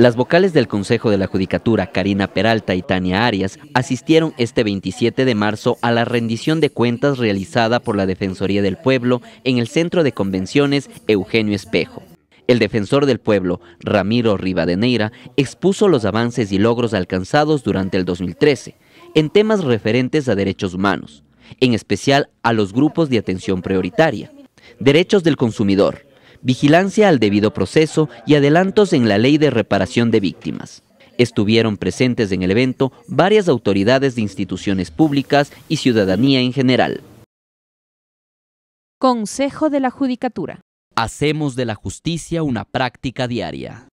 Las vocales del Consejo de la Judicatura, Karina Peralta y Tania Arias, asistieron este 27 de marzo a la rendición de cuentas realizada por la Defensoría del Pueblo en el Centro de Convenciones Eugenio Espejo. El defensor del pueblo, Ramiro Rivadeneira, expuso los avances y logros alcanzados durante el 2013 en temas referentes a derechos humanos, en especial a los grupos de atención prioritaria, derechos del consumidor, vigilancia al debido proceso y adelantos en la ley de reparación de víctimas. Estuvieron presentes en el evento varias autoridades de instituciones públicas y ciudadanía en general. Consejo de la Judicatura. Hacemos de la justicia una práctica diaria.